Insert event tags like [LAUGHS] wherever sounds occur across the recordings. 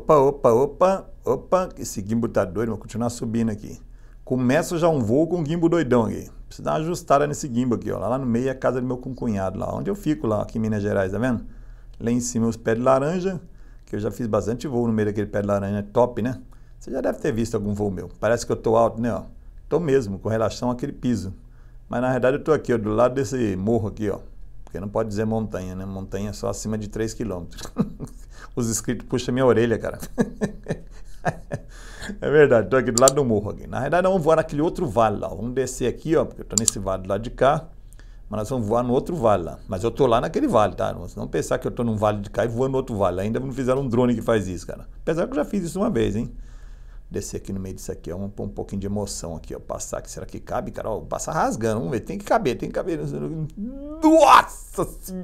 Opa, opa, opa, opa, esse gimbo tá doido, vou continuar subindo aqui. Começo já um voo com um gimbo doidão aqui. Preciso dar uma ajustada nesse gimbo aqui, ó. Lá no meio é a casa do meu cunhado lá onde eu fico lá, aqui em Minas Gerais, tá vendo? Lá em cima os pés de laranja, que eu já fiz bastante voo no meio daquele pé de laranja, top, né? Você já deve ter visto algum voo meu. Parece que eu tô alto, né, ó. Tô mesmo, com relação àquele piso. Mas na verdade eu tô aqui, ó, do lado desse morro aqui, ó. Porque não pode dizer montanha, né? Montanha é só acima de 3 quilômetros. [LAUGHS] os inscritos puxam minha orelha, cara. [LAUGHS] é verdade, tô aqui do lado do morro aqui. Na realidade, nós vamos voar naquele outro vale lá. Vamos descer aqui, ó, porque eu tô nesse vale do lado de cá. Mas nós vamos voar no outro vale lá. Mas eu tô lá naquele vale, tá? Não, não pensar que eu tô num vale de cá e voando no outro vale. Ainda não fizeram um drone que faz isso, cara. Apesar que eu já fiz isso uma vez, hein? descer aqui no meio disso aqui, ó, vamos pôr um pouquinho de emoção aqui, ó, passar aqui, será que cabe, cara? Ó, passa rasgando, vamos ver, tem que caber, tem que caber. Nossa senhora!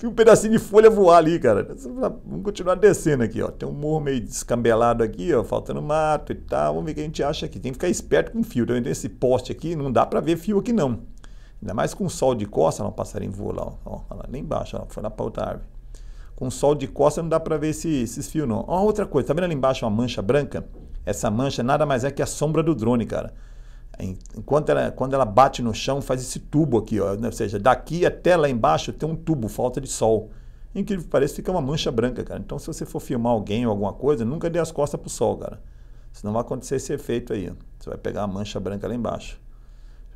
vi um pedacinho de folha voar ali, cara. Vamos continuar descendo aqui, ó. Tem um morro meio descambelado aqui, ó, faltando mato e tal. Vamos ver o que a gente acha aqui. Tem que ficar esperto com fio. Então, esse poste aqui, não dá para ver fio aqui, não. Ainda mais com sol de costa, não, o passarinho voa lá, ó. ó lá, nem embaixo, ó, foi lá pra outra árvore. Com sol de costa não dá para ver esse, esses fios, não. Ó, outra coisa, tá vendo ali embaixo uma mancha branca? Essa mancha nada mais é que a sombra do drone, cara. Enquanto ela, quando ela bate no chão, faz esse tubo aqui, ó. Né? ou seja, daqui até lá embaixo tem um tubo, falta de sol. Incrível que pareça, fica uma mancha branca, cara. Então, se você for filmar alguém ou alguma coisa, nunca dê as costas para o sol, cara. Senão vai acontecer esse efeito aí. Ó. Você vai pegar a mancha branca lá embaixo.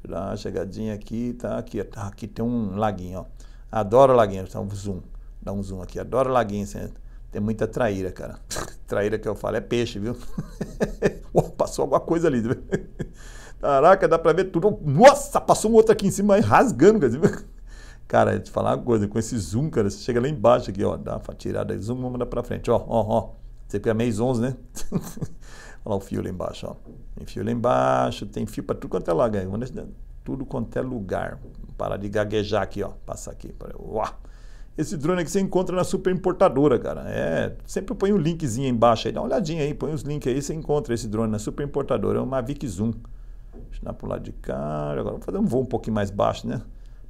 uma chegadinha aqui, tá aqui. Tá, aqui tem um laguinho, ó. Adoro laguinho, dá um zoom. Dá um zoom aqui, adoro laguinho. Assim, tem muita traíra, cara. [LAUGHS] traíra que eu falo é peixe, viu? [LAUGHS] passou alguma coisa ali. Caraca, dá pra ver tudo. Nossa, passou um outro aqui em cima, rasgando, [LAUGHS] cara. Cara, te falar uma coisa, com esse zoom, cara, você chega lá embaixo aqui, ó, dá uma tirada, zoom, vamos dar pra frente, ó, ó, ó. Você pega mês 11, né? [LAUGHS] Olha lá o fio lá embaixo, ó. Tem fio lá embaixo, tem fio pra tudo quanto é lugar. Tudo quanto é lugar. Vamos parar de gaguejar aqui, ó. Passar aqui. Esse drone aqui você encontra na super importadora, cara. É, sempre põe o um linkzinho aí embaixo aí. Dá uma olhadinha aí, põe os links aí, você encontra esse drone na super importadora. É uma Mavic Zoom. Estirar para o lado de cá. Agora vamos fazer um voo um pouquinho mais baixo, né?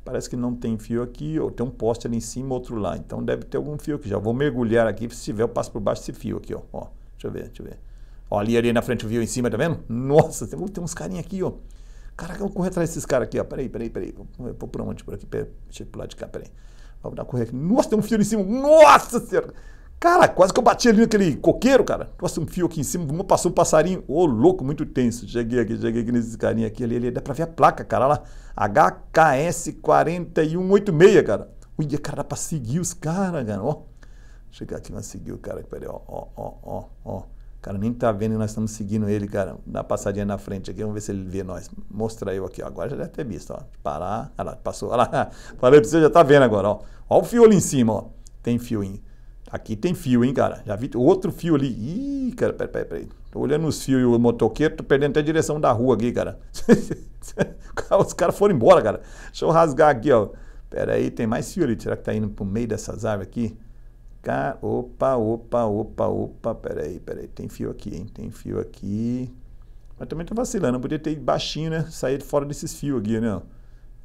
Parece que não tem fio aqui, ou tem um poste ali em cima, outro lá. Então deve ter algum fio aqui já. Vou mergulhar aqui, se tiver eu passo por baixo desse fio aqui, ó. ó deixa eu ver, deixa eu ver. Ó, ali, ali na frente o fio em cima, tá vendo? Nossa, tem, tem uns carinha aqui, ó. Caraca, eu vou correr atrás desses caras aqui, ó. Peraí, peraí, peraí. vou por onde? Por aqui, peraí. deixa eu ir pro lado de cá, peraí. Vamos dar uma correr aqui. Nossa, tem um fio ali em cima. Nossa senhora! Cara, quase que eu bati ali naquele coqueiro, cara. Trouxe um fio aqui em cima, passou um passarinho. Ô, oh, louco, muito tenso. Cheguei aqui, cheguei aqui nesse carinha aqui ali, ali. Dá pra ver a placa, cara. Olha lá. HKS4186, cara. Ui, cara, dá pra seguir os caras, cara. Ó. Chegar aqui, nós seguir o cara. Peraí, ó, ó, ó, ó, Cara, nem tá vendo e nós estamos seguindo ele, cara. Dá uma passadinha na frente aqui, vamos ver se ele vê nós. Mostra eu aqui, ó. Agora já deve ter visto, ó. Parar. Olha lá, passou. Olha lá. [LAUGHS] Falei pra você, já tá vendo agora, ó. Ó o fio ali em cima, ó. Tem fioinho. Aqui tem fio, hein, cara? Já vi outro fio ali. Ih, cara, peraí, peraí, peraí. Tô olhando os fios e o motoqueiro, tô perdendo até a direção da rua aqui, cara. [LAUGHS] Os caras foram embora, cara. Deixa eu rasgar aqui, ó. Peraí, tem mais fio ali. Será que tá indo pro meio dessas árvores aqui? Cara, opa, opa, opa, opa. Peraí, peraí. Tem fio aqui, hein? Tem fio aqui. Mas também tô vacilando. Eu podia ter ido baixinho, né? Sair fora desses fios aqui, né?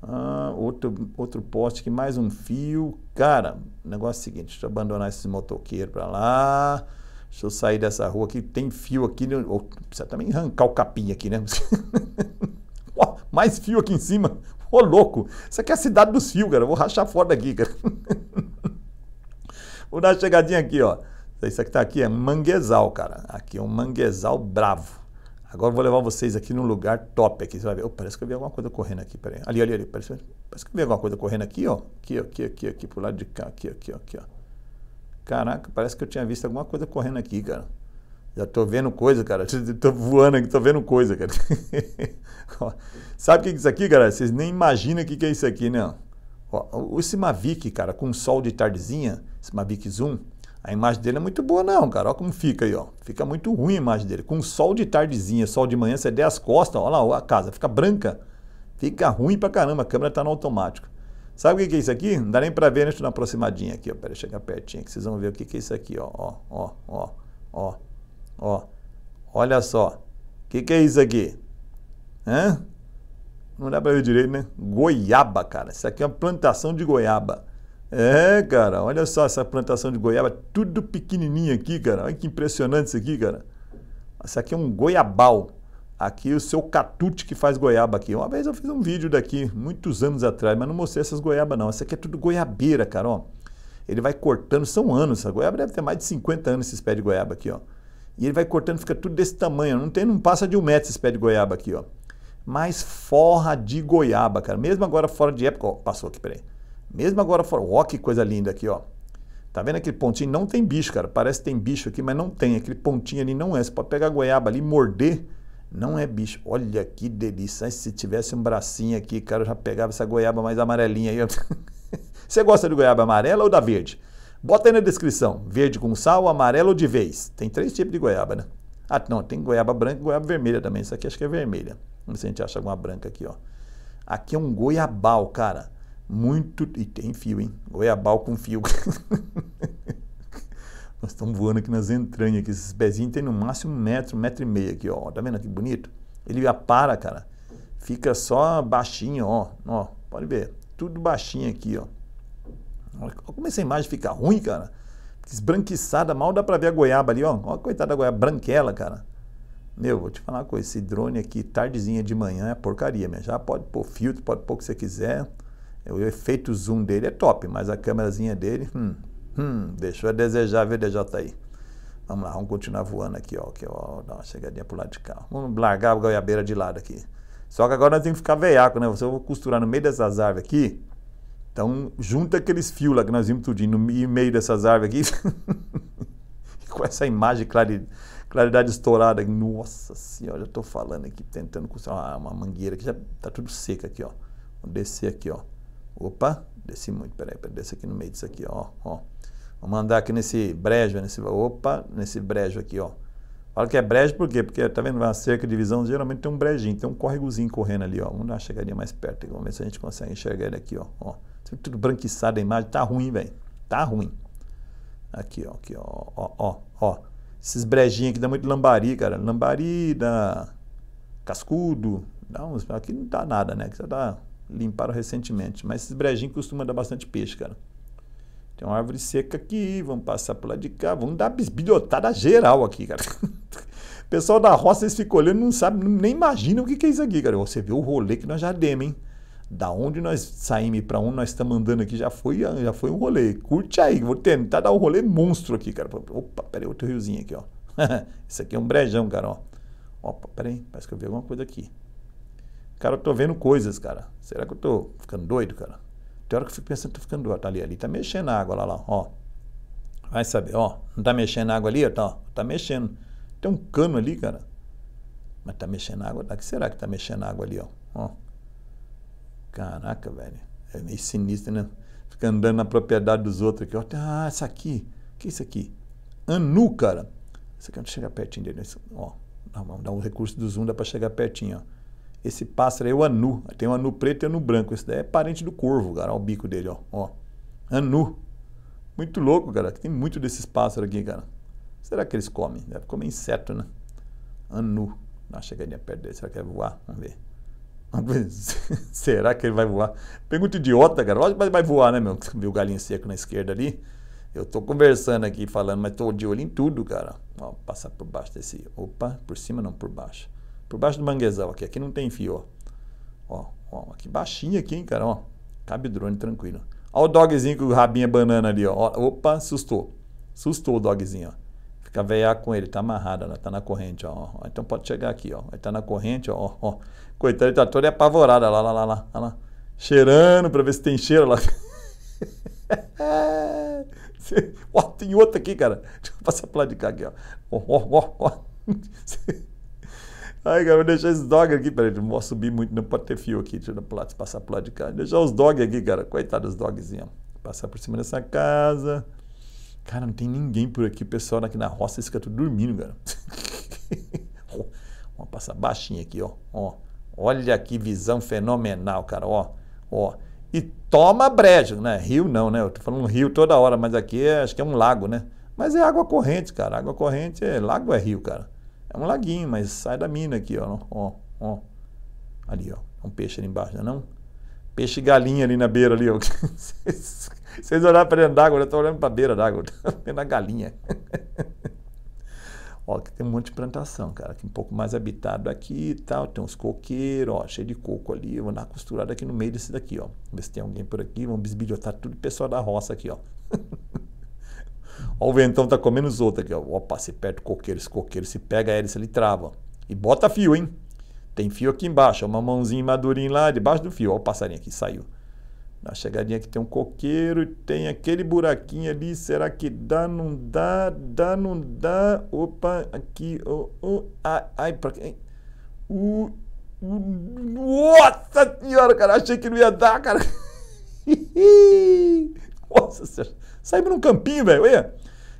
Ah, outro, outro poste que mais um fio. Cara, negócio é o seguinte, deixa eu abandonar esse motoqueiro para lá. Deixa eu sair dessa rua aqui, tem fio aqui. Né? Ou, precisa também arrancar o capim aqui, né? oh, [LAUGHS] mais fio aqui em cima. Ô, oh, louco! Isso aqui é a cidade dos fios, cara. Eu vou rachar fora daqui, cara. [LAUGHS] vou dar uma chegadinha aqui, ó. Isso aqui tá aqui, é manguezal, cara. Aqui é um manguezal bravo. Agora eu vou levar vocês aqui num lugar top aqui. Você vai ver. Oh, parece que eu vi alguma coisa correndo aqui. Peraí. Ali, ali, ali. Parece, parece que eu vi alguma coisa correndo aqui, ó. Aqui, aqui, aqui, aqui, pro lado de cá. Aqui, aqui, aqui, ó. Caraca, parece que eu tinha visto alguma coisa correndo aqui, cara. Já tô vendo coisa, cara. [LAUGHS] Tô voando aqui, tô vendo coisa, cara. [LAUGHS] Sabe o que é isso aqui, galera? Vocês nem imaginam o que é isso aqui, né? Ó, esse Mavic, cara, com sol de tardezinha, esse Mavic Zoom, a imagem dele é muito boa, não, cara. Olha como fica aí, ó. Fica muito ruim a imagem dele. Com sol de tardezinha, sol de manhã, você der as costas, olha lá a casa, fica branca. Fica ruim pra caramba, a câmera tá no automático. Sabe o que é isso aqui? Não dá nem pra ver, né? Deixa eu dar uma aproximadinha aqui, ó. Pera, chegar pertinho que vocês vão ver o que é isso aqui, ó. Ó, ó, ó, ó, ó. Olha só. O que, que é isso aqui? Hã? Não dá pra ver direito, né? Goiaba, cara. Isso aqui é uma plantação de goiaba. É, cara, olha só essa plantação de goiaba, tudo pequenininho aqui, cara. Olha que impressionante isso aqui, cara. Isso aqui é um goiabal. Aqui é o seu catute que faz goiaba aqui. Uma vez eu fiz um vídeo daqui, muitos anos atrás, mas não mostrei essas goiabas não. Essa aqui é tudo goiabeira, cara, ó. Ele vai cortando, são anos, essa goiaba deve ter mais de 50 anos esses pés de goiaba aqui, ó. E ele vai cortando, fica tudo desse tamanho, não tem, não passa de um metro esse pé de goiaba aqui, ó. Mas forra de goiaba, cara. Mesmo agora fora de época, ó, passou aqui, peraí. Mesmo agora fora. Ó, que coisa linda aqui, ó. Tá vendo aquele pontinho? Não tem bicho, cara. Parece que tem bicho aqui, mas não tem. Aquele pontinho ali não é. Você pode pegar a goiaba ali e morder. Não é bicho. Olha que delícia. Ai, se tivesse um bracinho aqui, cara, eu já pegava essa goiaba mais amarelinha aí. [LAUGHS] Você gosta de goiaba amarela ou da verde? Bota aí na descrição. Verde com sal, amarelo ou de vez. Tem três tipos de goiaba, né? Ah, não. Tem goiaba branca e goiaba vermelha também. Isso aqui acho que é vermelha. Vamos ver se a gente acha alguma branca aqui, ó. Aqui é um goiabal, cara. Muito. E tem fio, hein? Goiabal com fio. [LAUGHS] Nós estamos voando aqui nas entranhas, aqui. Esses pezinhos tem no máximo um metro, um metro e meio aqui, ó. Tá vendo que bonito? Ele apara, cara. Fica só baixinho, ó. Ó, pode ver. Tudo baixinho aqui, ó. Olha como essa imagem fica ruim, cara. Esbranquiçada, mal dá pra ver a goiaba ali, ó. olha a coitada da goiaba, branquela, cara. Meu, vou te falar uma coisa, esse drone aqui, tardezinha de manhã, é porcaria, minha. Já pode pôr filtro, pode pôr o que você quiser. O efeito zoom dele é top, mas a câmerazinha dele, hum, hum, deixou a desejar aí. Vamos lá, vamos continuar voando aqui, ó, que ó, dá uma chegadinha pro lado de cá. Vamos largar a goiabeira de lado aqui. Só que agora nós temos que ficar veiaco, né? Se eu vou costurar no meio dessas árvores aqui, então junta aqueles fios lá que nós vimos tudinho, no meio dessas árvores aqui, [LAUGHS] com essa imagem claridade, claridade estourada aqui. Nossa senhora, já tô falando aqui, tentando costurar uma, uma mangueira que já tá tudo seca aqui, ó. vamos descer aqui, ó. Opa, desci muito, peraí, peraí, desce aqui no meio disso aqui, ó, ó. Vamos andar aqui nesse brejo, nesse, opa, nesse brejo aqui, ó. Fala que é brejo por quê? Porque, tá vendo, a cerca de visão geralmente tem um brejinho, tem um córregozinho correndo ali, ó. Vamos dar uma chegadinha mais perto, vamos ver se a gente consegue enxergar ele aqui, ó. ó. Tudo branquiçado a imagem, tá ruim, velho, tá ruim. Aqui, ó, aqui, ó, ó, ó, ó. Esses brejinhos aqui dá muito lambari, cara. Lambari dá cascudo, dá uns... Aqui não dá nada, né? Aqui só dá limparam recentemente. Mas esses brejinhos costumam dar bastante peixe, cara. Tem uma árvore seca aqui, vamos passar por lá de cá, vamos dar bisbilhotada geral aqui, cara. [LAUGHS] O pessoal da roça, eles ficam olhando, não sabe, nem imagina o que é isso aqui, cara. Você vê o rolê que nós já demos, hein? Da onde nós saímos para onde nós estamos andando aqui, já foi, já foi um rolê. Curte aí, vou tentar dar um rolê monstro aqui, cara. Opa, peraí, outro riozinho aqui, ó. [LAUGHS] Isso aqui é um brejão, cara, ó. Opa, peraí, parece que eu vi alguma coisa aqui. Cara, eu tô vendo coisas, cara. Será que eu tô ficando doido, cara? Tem hora que eu fico pensando que tô ficando doido. Tá ali, ali tá mexendo na água, lá, lá, ó. Vai saber, ó. Não tá mexendo na água ali, ó, tá, ó, tá mexendo. Tem um cano ali, cara. Mas tá mexendo na água, tá? Que será que tá mexendo na água ali, ó? ó. Caraca, velho. É meio sinistro, né? Fica andando na propriedade dos outros aqui, ó. Ah, essa aqui. O que é isso aqui? Anu, cara. Isso aqui não chega pertinho dele. Ó, vamos dar um recurso do zoom, dá pra chegar pertinho, ó. Esse pássaro aí é o anu. Tem um anu preto e o anu branco. Esse daí é parente do corvo, cara. Olha o bico dele, ó. ó. Anu. Muito louco, cara. Tem muito desses pássaros aqui, cara. Será que eles comem? Deve comer inseto, né? Anu. Dá uma chegadinha perto dele. Será que vai voar? Vamos ver. [LAUGHS] Será que ele vai voar? Pergunta idiota, cara. Lógico que vai voar, né, meu? Viu o galinho seco na esquerda ali? Eu tô conversando aqui, falando, mas tô de olho em tudo, cara. Ó, passar por baixo desse. Opa, por cima não, por baixo. Por baixo do manguezal aqui. Aqui não tem fio, ó. Ó, ó aqui baixinho aqui, hein, cara, ó. Cabe drone tranquilo. Ó o dogzinho com o rabinho é banana ali, ó. Opa, assustou. Assustou o dogzinho, ó. Fica veiar com ele, tá amarrado, ela tá na corrente, ó, ó. Então pode chegar aqui, ó. Ele tá na corrente, ó, ó. Coitado, ele tá todo apavorado, lá, lá, lá, lá, lá. Cheirando pra ver se tem cheiro lá. [LAUGHS] ó, tem outro aqui, cara. Deixa eu passar pra lá de cá aqui, Ó, ó, ó, ó. Ai, cara, vou deixar esses dog aqui. Peraí, não vou subir muito, não pode ter fio aqui. Deixa eu passar pro lado de cá. deixar os dog aqui, cara. Coitado dos dogzinhos. Passar por cima dessa casa. Cara, não tem ninguém por aqui. O pessoal aqui na roça fica tudo dormindo, cara. [LAUGHS] Vamos passar baixinho aqui, ó. ó. Olha que visão fenomenal, cara. Ó, ó. E toma brejo, né? Rio não, né? Eu tô falando rio toda hora, mas aqui é, acho que é um lago, né? Mas é água corrente, cara. Água corrente é. Lago é rio, cara. É um laguinho, mas sai da mina aqui, ó. Ó, ó. Ali, ó. É um peixe ali embaixo, não é não? Peixe galinha ali na beira ali, ó. Vocês, [LAUGHS] vocês olharam para dentro d'água, eu estou olhando para beira d'água, [LAUGHS] vendo a galinha. [LAUGHS] ó, aqui tem um monte de plantação, cara. Aqui um pouco mais habitado aqui e tal. Tem uns coqueiros, ó, cheio de coco ali. Eu vou dar uma costurada aqui no meio desse daqui, ó. Ver se tem alguém por aqui. Vamos bisbilhotar tudo o pessoal da roça aqui, ó. Ó, o ventão tá comendo os outros aqui, ó. Opa, se perto o coqueiro, esse coqueiro, se pega a hélice, ele trava. E bota fio, hein? Tem fio aqui embaixo, uma mãozinha madurinha lá debaixo do fio. Ó, o passarinho aqui saiu. Na chegadinha aqui tem um coqueiro, tem aquele buraquinho ali. Será que dá? Não dá? Dá? Não dá? Opa, aqui. Oh, oh, ai, ai, pra quem? Uh, uh, nossa senhora, cara, achei que não ia dar, cara. [LAUGHS] nossa senhora. Saímos num campinho, velho. Olha,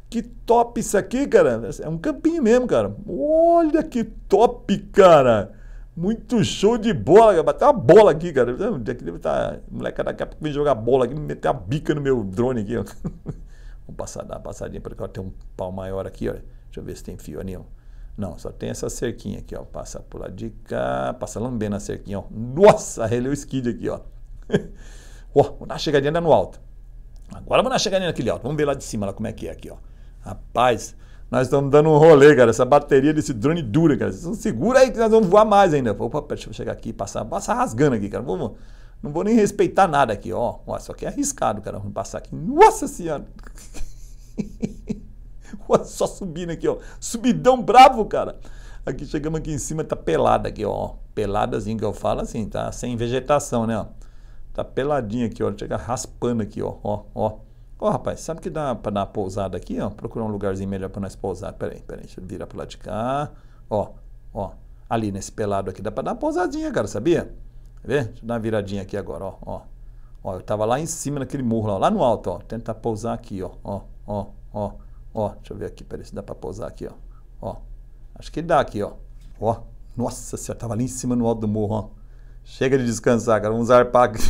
que top isso aqui, cara. É um campinho mesmo, cara. Olha que top, cara. Muito show de bola, Bateu uma bola aqui, cara. Aqui deve estar. Tá, moleque, daqui a pouco vem jogar bola aqui, meter a bica no meu drone aqui, ó. [LAUGHS] Vou passar, dar uma passadinha para aqui, Tem um pau maior aqui, olha Deixa eu ver se tem fio ali, ó. Não, só tem essa cerquinha aqui, ó. Passa por lá de cá, passa lambendo a cerquinha, ó. Nossa, releu o skid aqui, ó. [LAUGHS] ó, vou dar uma chegadinha no alto. Agora vamos chegar naquele alto. Vamos ver lá de cima, lá como é que é aqui, ó. Rapaz, nós estamos dando um rolê, cara. Essa bateria desse drone dura, cara. segura aí que nós vamos voar mais ainda. Opa, deixa eu chegar aqui e passar, Passa rasgando aqui, cara. Vamos, não vou nem respeitar nada aqui, ó. ó. Só que é arriscado, cara. Vamos passar aqui. Nossa senhora! [LAUGHS] Só subindo aqui, ó. Subidão bravo, cara. Aqui chegamos aqui em cima, tá pelada aqui, ó. Peladazinho que eu falo assim, tá sem vegetação, né, ó. Tá peladinha aqui, ó. Chega raspando aqui, ó. Ó, ó. Ó, rapaz, sabe que dá para dar uma pousada aqui, ó? Procurar um lugarzinho melhor para nós pousar. Pera aí, pera aí. Deixa eu virar pro lado de cá. Ó, ó. Ali nesse pelado aqui dá para dar uma pousadinha, cara, sabia? Vê? Deixa eu dar uma viradinha aqui agora, ó, ó. Ó, eu tava lá em cima naquele morro, ó, lá no alto, ó. tenta pousar aqui, ó, ó, ó, ó, ó. Deixa eu ver aqui, peraí, se dá pra pousar aqui, ó. Ó, acho que dá aqui, ó. Ó, nossa senhora, tava ali em cima no alto do morro, ó. Chega de descansar, cara, vamos arpar aqui. [LAUGHS]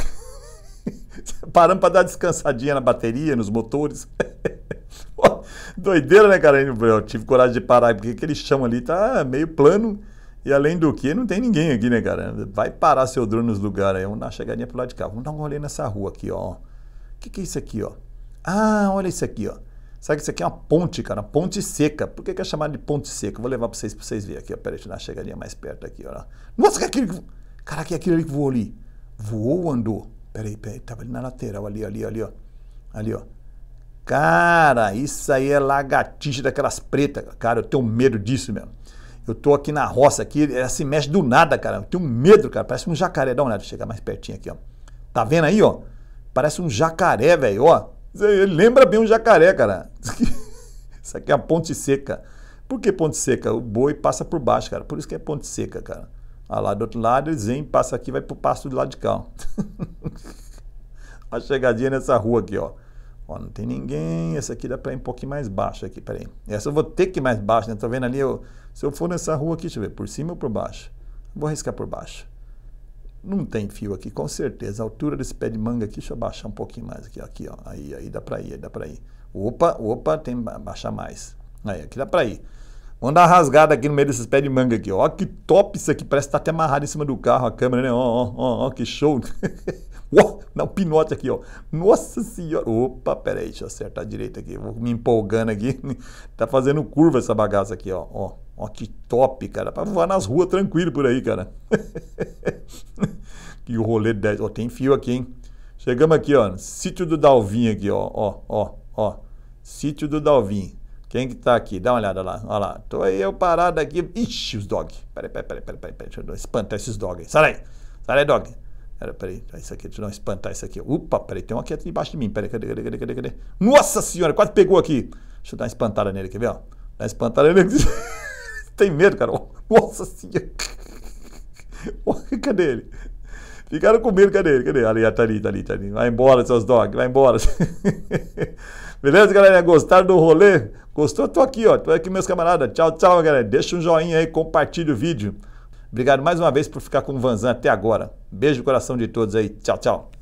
[LAUGHS] Paramos para dar descansadinha na bateria, nos motores. [LAUGHS] Doideira, né, cara? Eu tive coragem de parar, porque aquele chão ali tá meio plano. E além do que, não tem ninguém aqui, né, cara? Vai parar seu drone nos lugares. Aí vamos dar uma chegadinha pro lado de cá. Vamos dar um rolê nessa rua aqui, ó. O que, que é isso aqui, ó? Ah, olha isso aqui, ó. Sabe que isso aqui é uma ponte, cara? Uma ponte seca. Por que, que é chamado de ponte seca? Vou levar pra vocês, pra vocês verem aqui, ó. Peraí, deixa eu dar uma chegadinha mais perto aqui, ó. Nossa, que é aquele... Caraca, é aquilo ali que voou ali. Voou ou andou? Peraí, peraí, tava ali na lateral, ali, ali, ali, ó. Ali, ó. Cara, isso aí é lagartixa daquelas pretas. Cara, eu tenho medo disso mesmo. Eu tô aqui na roça aqui, ela se mexe do nada, cara. Eu tenho medo, cara. Parece um jacaré. Dá uma olhada, chegar mais pertinho aqui, ó. Tá vendo aí, ó? Parece um jacaré, velho, ó. Ele lembra bem um jacaré, cara. [LAUGHS] Isso aqui é a ponte seca. Por que ponte seca? O boi passa por baixo, cara. Por isso que é ponte seca, cara. Ah, lá do outro lado, eles vêm, passa aqui, vai pro pasto do lado de cá. [LAUGHS] a chegadinha nessa rua aqui, ó. Ó, não tem ninguém. Essa aqui dá para ir um pouquinho mais baixo aqui, peraí. Essa eu vou ter que ir mais baixo, né? Tá vendo ali? Eu, se eu for nessa rua aqui, deixa eu ver, por cima ou por baixo? Vou arriscar por baixo. Não tem fio aqui, com certeza. A altura desse pé de manga aqui, deixa eu baixar um pouquinho mais aqui, ó. Aqui, ó. Aí, aí dá para ir, aí dá para ir. Opa, opa, tem que baixar mais. Aí, aqui dá para ir. Vamos dar uma rasgada aqui no meio desses pés de manga aqui. Ó, que top isso aqui. Parece que tá até amarrado em cima do carro a câmera, né? Ó, ó, ó, ó que show. Uou, [LAUGHS] dá um pinote aqui, ó. Nossa senhora. Opa, peraí, deixa eu acertar direito aqui. Vou me empolgando aqui. [LAUGHS] tá fazendo curva essa bagaça aqui, ó. Ó, ó que top, cara. Pra voar nas ruas tranquilo por aí, cara. [LAUGHS] que o rolê 10. Ó, tem fio aqui, hein? Chegamos aqui, ó. Sítio do Dalvin aqui, ó. Ó, ó, ó. Sítio do Dalvin. Quem que tá aqui? Dá uma olhada lá. Olha lá. Tô aí eu parado aqui. Ixi, os dog. Peraí, peraí, peraí, peraí, peraí. Pera deixa eu espantar esses dog aí. Sai daí. Sai daí, dog. Peraí, peraí. Isso aqui, deixa eu espantar isso aqui. Opa, peraí. Tem um aqui debaixo de mim. Peraí, cadê, cadê, cadê, cadê, cadê? Nossa senhora, quase pegou aqui. Deixa eu dar uma espantada nele, quer ver? Ó? Dá uma espantada nele. [LAUGHS] Tem medo, cara. Nossa senhora. [LAUGHS] Cadê ele? Ficaram com medo, cadê ele? Cadê? Ali, tá ali, tá ali, tá ali. Vai embora, seus dogs, vai embora. [LAUGHS] Beleza, galera? Gostaram do rolê? Gostou? Tô aqui, ó. Tô aqui, meus camaradas. Tchau, tchau, galera. Deixa um joinha aí, compartilha o vídeo. Obrigado mais uma vez por ficar com o Vanzan até agora. Beijo no coração de todos aí. Tchau, tchau.